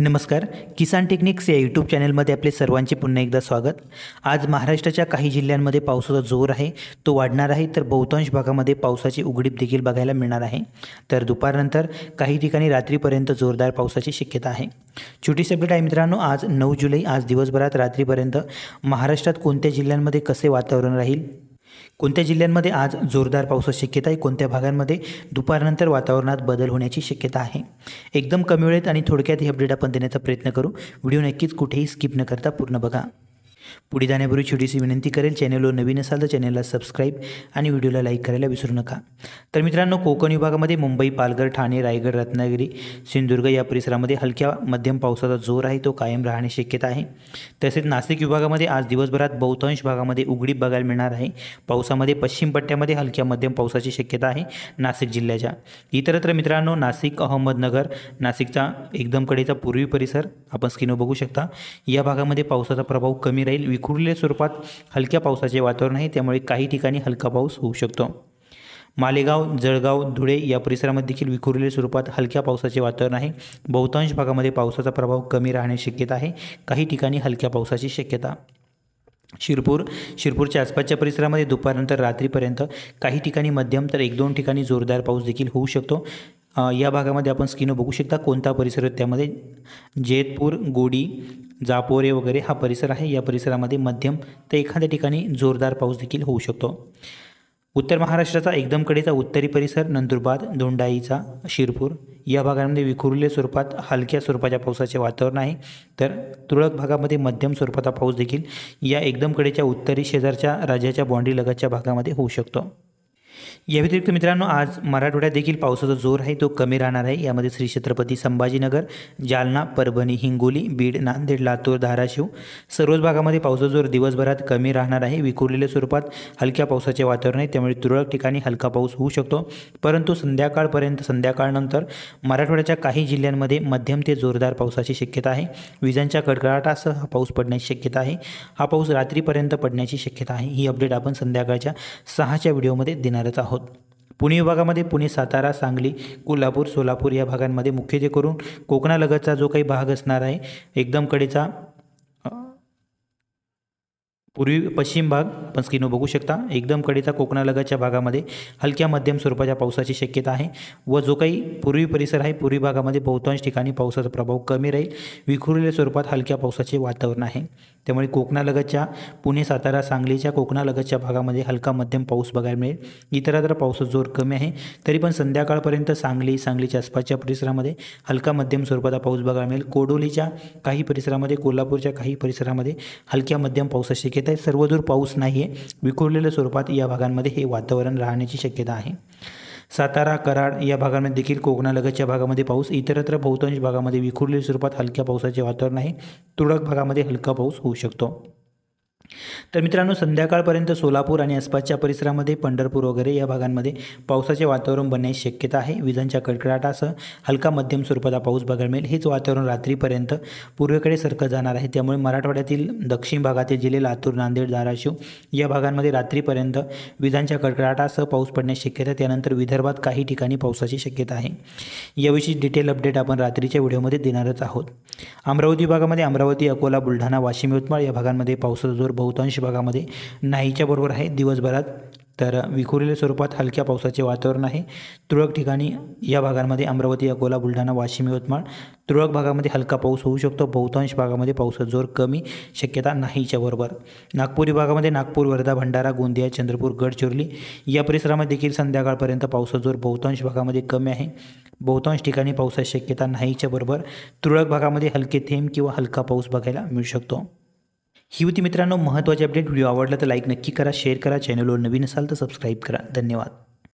नमस्कार किसान टेक्निक्स या यूट्यूब चॅनलमध्ये आपले सर्वांचे पुन्हा एकदा स्वागत आज महाराष्ट्राच्या काही जिल्ह्यांमध्ये पावसाचा जोर आहे तो वाढणार आहे तर बहुतांश भागामध्ये पावसाची उघडीप देखील बघायला मिळणार आहे तर दुपारनंतर काही ठिकाणी रात्रीपर्यंत जोरदार पावसाची शक्यता आहे छोटी अपडेट आहे मित्रांनो आज नऊ जुलै आज दिवसभरात रात्रीपर्यंत महाराष्ट्रात कोणत्या जिल्ह्यांमध्ये कसे वातावरण राहील कोणत्या जिल्ह्यांमध्ये आज जोरदार पावसाची शक्यता आहे कोणत्या भागांमध्ये दुपारनंतर वातावरणात बदल होण्याची शक्यता आहे एकदम कमी वेळेत आणि थोडक्यात ही अपडेट आपण देण्याचा प्रयत्न करू व्हिडिओ नक्कीच कुठेही स्किप न करता पूर्ण बघा पुढे जाण्यापूर्वी छोटीशी विनंती करेल चॅनलवर नवीन असाल तर चॅनलला सबस्क्राईब आणि व्हिडिओला लाईक करायला विसरू नका तर मित्रांनो कोकण विभागामध्ये मुंबई पालघर ठाणे रायगड रत्नागिरी सिंधुदुर्ग या परिसरामध्ये हलक्या मध्यम पावसाचा जोर आहे तो कायम राहण्याची शक्यता आहे तसेच नाशिक विभागामध्ये आज दिवसभरात बहुतांश भागामध्ये उघडीप बघायला मिळणार आहे पावसामध्ये पश्चिम पट्ट्यामध्ये हलक्या मध्यम पावसाची शक्यता आहे नाशिक जिल्ह्याच्या इतरत्र मित्रांनो नाशिक अहमदनगर नाशिकचा एकदम कडेचा पूर्वी परिसर आपण स्किनो बघू शकता या भागामध्ये पावसाचा प्रभाव कमी राहील राहील विखुरलेल्या स्वरूपात हलक्या पावसाचे वातावरण आहे त्यामुळे काही ठिकाणी हलका पाऊस होऊ शकतो मालेगाव जळगाव धुळे या परिसरामध्ये देखील विखुरलेल्या स्वरूपात हलक्या पावसाचे वातावरण आहे बहुतांश भागामध्ये पावसाचा प्रभाव कमी राहण्याची शक्यता आहे काही ठिकाणी हलक्या पावसाची शक्यता शिरपूर शिरपूरच्या आसपासच्या परिसरामध्ये दुपारनंतर रात्रीपर्यंत काही ठिकाणी मध्यम तर एक दोन ठिकाणी जोरदार पाऊस देखील होऊ शकतो या भागामध्ये आपण स्किन बघू शकता कोणता परिसर त्यामध्ये जेतपूर गोडी जापोरे वगैरे हा परिसर आहे या परिसरामध्ये मध्यम तर एखाद्या ठिकाणी जोरदार पाऊस देखील होऊ शकतो उत्तर महाराष्ट्राचा एकदमकडेचा उत्तरी परिसर नंदुरबार दोंडाईचा शिरपूर या भागांमध्ये विखुरलेल्या स्वरूपात हलक्या स्वरूपाच्या पावसाचे वातावरण आहे तर तुरळक भागामध्ये मध्यम स्वरूपाचा पाऊस देखील या एकदमकडेच्या उत्तरी शेजारच्या राज्याच्या लगतच्या भागामध्ये होऊ शकतो या व्यतिरिक्त मित्रांनो आज मराठवाड्यात देखील पावसाचा जोर आहे तो कमी राहणार आहे यामध्ये श्री छत्रपती संभाजीनगर जालना परभणी हिंगोली बीड नांदेड लातूर धाराशिव सर्वच भागामध्ये पावसाचा जोर दिवसभरात कमी राहणार आहे विखुरलेल्या स्वरूपात हलक्या पावसाचे वातावरण आहे त्यामुळे तुरळक ठिकाणी हलका पाऊस होऊ शकतो परंतु संध्याकाळपर्यंत संध्याकाळनंतर मराठवाड्याच्या काही जिल्ह्यांमध्ये मध्यम ते जोरदार पावसाची शक्यता आहे विजांच्या कडकडाटासह हा पाऊस पडण्याची शक्यता आहे हा पाऊस रात्रीपर्यंत पडण्याची शक्यता आहे ही अपडेट आपण संध्याकाळच्या सहाच्या व्हिडिओमध्ये देणार आहोत पुणे विभागामध्ये पुणे सातारा सांगली कोल्हापूर सोलापूर या भागांमध्ये मुख्य जे करून कोकणालगतचा जो काही भाग असणार आहे एकदम कडेचा पूर्वी पश्चिम भाग आपण स्क्रीनवर बघू शकता एकदम कडेचा कोकणालगतच्या भागामध्ये हलक्या मध्यम स्वरूपाच्या पावसाची शक्यता आहे व जो काही पूर्वी परिसर आहे पूर्वी भागामध्ये बहुतांश ठिकाणी पावसाचा प्रभाव कमी राहील विखुरलेल्या स्वरूपात हलक्या पावसाचे वातावरण आहे त्यामुळे कोकणालगतच्या पुणे सातारा सांगलीच्या कोकणालगतच्या भागामध्ये हलका मध्यम पाऊस बघायला मिळेल इतरत्र पावसाचा जोर कमी आहे तरी पण संध्याकाळपर्यंत सांगली सांगलीच्या आसपासच्या परिसरामध्ये हलका मध्यम स्वरूपाचा पाऊस बघायला मिळेल कोडोलीच्या काही परिसरामध्ये कोल्हापूरच्या काही परिसरामध्ये हलक्या मध्यम पावसाची शक्यता शक्यता आहे सर्वदूर पाऊस नाही आहे विखुरलेल्या स्वरूपात या भागांमध्ये हे वातावरण राहण्याची शक्यता आहे सातारा कराड या भागांमध्ये देखील कोकणालगतच्या भागामध्ये पाऊस इतरत्र बहुतांश भागामध्ये विखुरलेल्या स्वरूपात हलक्या पावसाचे वातावरण आहे तुरळक भागामध्ये हलका पाऊस होऊ शकतो तर मित्रांनो संध्याकाळपर्यंत सोलापूर आणि आसपासच्या परिसरामध्ये पंढरपूर वगैरे या भागांमध्ये पावसाचे वातावरण बनण्याची शक्यता आहे विजांच्या कडकडाटासह हलका मध्यम स्वरूपाचा पाऊस बघायला मिळेल हेच वातावरण रात्रीपर्यंत पूर्वेकडे सरकत जाणार आहे त्यामुळे मराठवाड्यातील दक्षिण भागातील जिल्हे लातूर नांदेड धाराशिव या भागांमध्ये रात्रीपर्यंत विजांच्या कडकडाटासह पाऊस पडण्याची शक्यता त्यानंतर विदर्भात काही ठिकाणी पावसाची शक्यता आहे याविषयी डिटेल अपडेट आपण रात्रीच्या व्हिडिओमध्ये देणारच आहोत अमरावती भागामध्ये अमरावती अकोला बुलढाणा वाशिम यवतमाळ या भागांमध्ये पावसाचा जोर बहुतांश भागामध्ये नाहीच्या बरोबर आहे दिवसभरात तर विखुरलेल्या स्वरूपात हलक्या पावसाचे वातावरण आहे तुरळक ठिकाणी या भागांमध्ये अमरावती अकोला बुलढाणा वाशिम यवतमाळ तुरळक भागामध्ये हलका पाऊस होऊ शकतो बहुतांश भागामध्ये पावसाचा जोर कमी शक्यता नाहीच्या बरोबर नागपूर विभागामध्ये नागपूर वर्धा भंडारा गोंदिया चंद्रपूर गडचिरोली या परिसरामध्ये देखील संध्याकाळपर्यंत पावसाचा जोर बहुतांश भागामध्ये कमी आहे बहुतांश ठिकाणी पावसाची शक्यता नाहीच्या बरोबर तुरळक भागामध्ये हलके थेंब किंवा हलका पाऊस बघायला मिळू शकतो ही होती मित्रांनो महत्त्वाची अपडेट व्हिडिओ आवडला तर लाईक नक्की करा शेअर करा चॅनलवर नवीन असाल तर सबस्क्राईब करा धन्यवाद